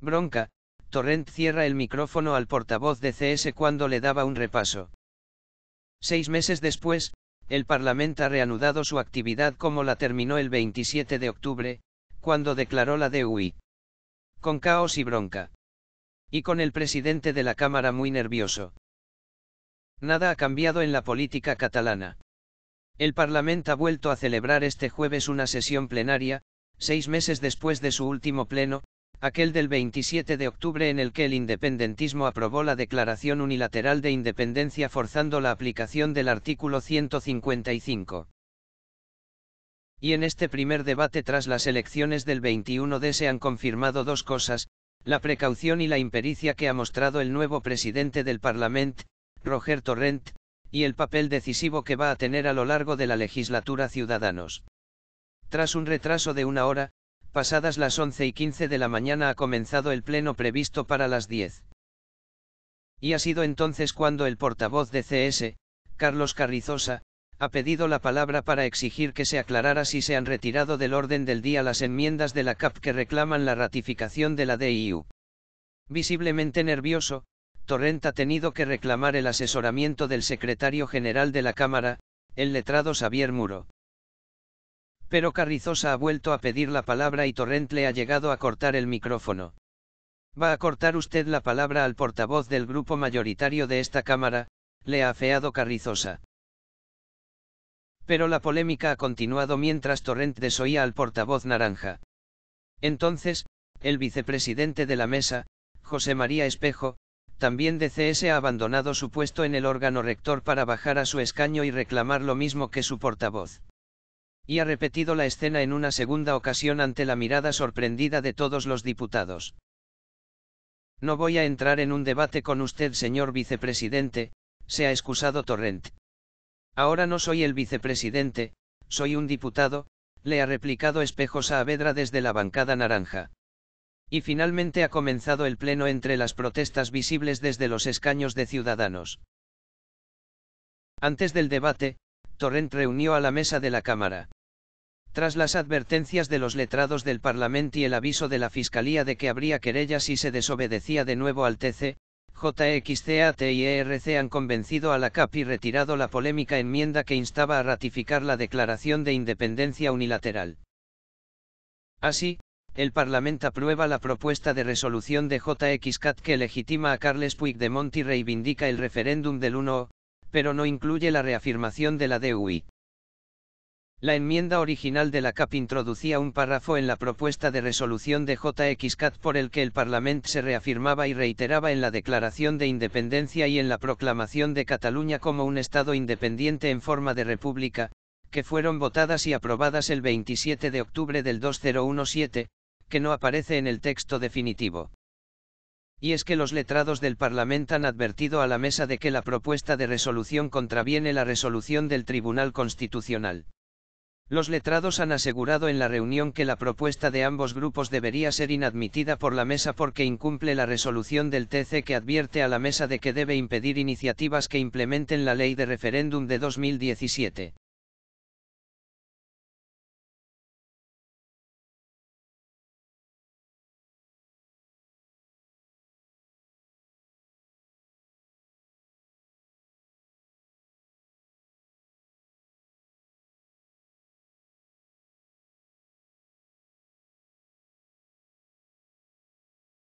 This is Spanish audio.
Bronca, Torrent cierra el micrófono al portavoz de CS cuando le daba un repaso. Seis meses después, el Parlamento ha reanudado su actividad como la terminó el 27 de octubre, cuando declaró la DUI. Con caos y bronca. Y con el presidente de la Cámara muy nervioso. Nada ha cambiado en la política catalana. El Parlamento ha vuelto a celebrar este jueves una sesión plenaria, seis meses después de su último pleno, aquel del 27 de octubre en el que el independentismo aprobó la Declaración Unilateral de Independencia forzando la aplicación del artículo 155. Y en este primer debate tras las elecciones del 21D se han confirmado dos cosas, la precaución y la impericia que ha mostrado el nuevo presidente del Parlament, Roger Torrent, y el papel decisivo que va a tener a lo largo de la legislatura Ciudadanos. Tras un retraso de una hora, pasadas las 11 y 15 de la mañana ha comenzado el pleno previsto para las 10. Y ha sido entonces cuando el portavoz de CS, Carlos Carrizosa, ha pedido la palabra para exigir que se aclarara si se han retirado del orden del día las enmiendas de la CAP que reclaman la ratificación de la DIU. Visiblemente nervioso, Torrent ha tenido que reclamar el asesoramiento del secretario general de la Cámara, el letrado Xavier Muro. Pero Carrizosa ha vuelto a pedir la palabra y Torrent le ha llegado a cortar el micrófono. Va a cortar usted la palabra al portavoz del grupo mayoritario de esta Cámara, le ha afeado Carrizosa. Pero la polémica ha continuado mientras Torrent desoía al portavoz naranja. Entonces, el vicepresidente de la mesa, José María Espejo, también de CS ha abandonado su puesto en el órgano rector para bajar a su escaño y reclamar lo mismo que su portavoz y ha repetido la escena en una segunda ocasión ante la mirada sorprendida de todos los diputados. No voy a entrar en un debate con usted, señor vicepresidente, se ha excusado Torrent. Ahora no soy el vicepresidente, soy un diputado, le ha replicado Espejo Saavedra desde la bancada naranja. Y finalmente ha comenzado el pleno entre las protestas visibles desde los escaños de Ciudadanos. Antes del debate, Torrent reunió a la mesa de la Cámara. Tras las advertencias de los letrados del Parlamento y el aviso de la Fiscalía de que habría querellas si se desobedecía de nuevo al TC, JXCAT y ERC han convencido a la CAP y retirado la polémica enmienda que instaba a ratificar la declaración de independencia unilateral. Así, el Parlamento aprueba la propuesta de resolución de JXCAT que legitima a Carles Puigdemont y reivindica el referéndum del 1 pero no incluye la reafirmación de la DUI. La enmienda original de la CAP introducía un párrafo en la propuesta de resolución de JXCAT por el que el Parlamento se reafirmaba y reiteraba en la Declaración de Independencia y en la proclamación de Cataluña como un Estado independiente en forma de república, que fueron votadas y aprobadas el 27 de octubre del 2017, que no aparece en el texto definitivo. Y es que los letrados del Parlamento han advertido a la mesa de que la propuesta de resolución contraviene la resolución del Tribunal Constitucional. Los letrados han asegurado en la reunión que la propuesta de ambos grupos debería ser inadmitida por la mesa porque incumple la resolución del TC que advierte a la mesa de que debe impedir iniciativas que implementen la ley de referéndum de 2017.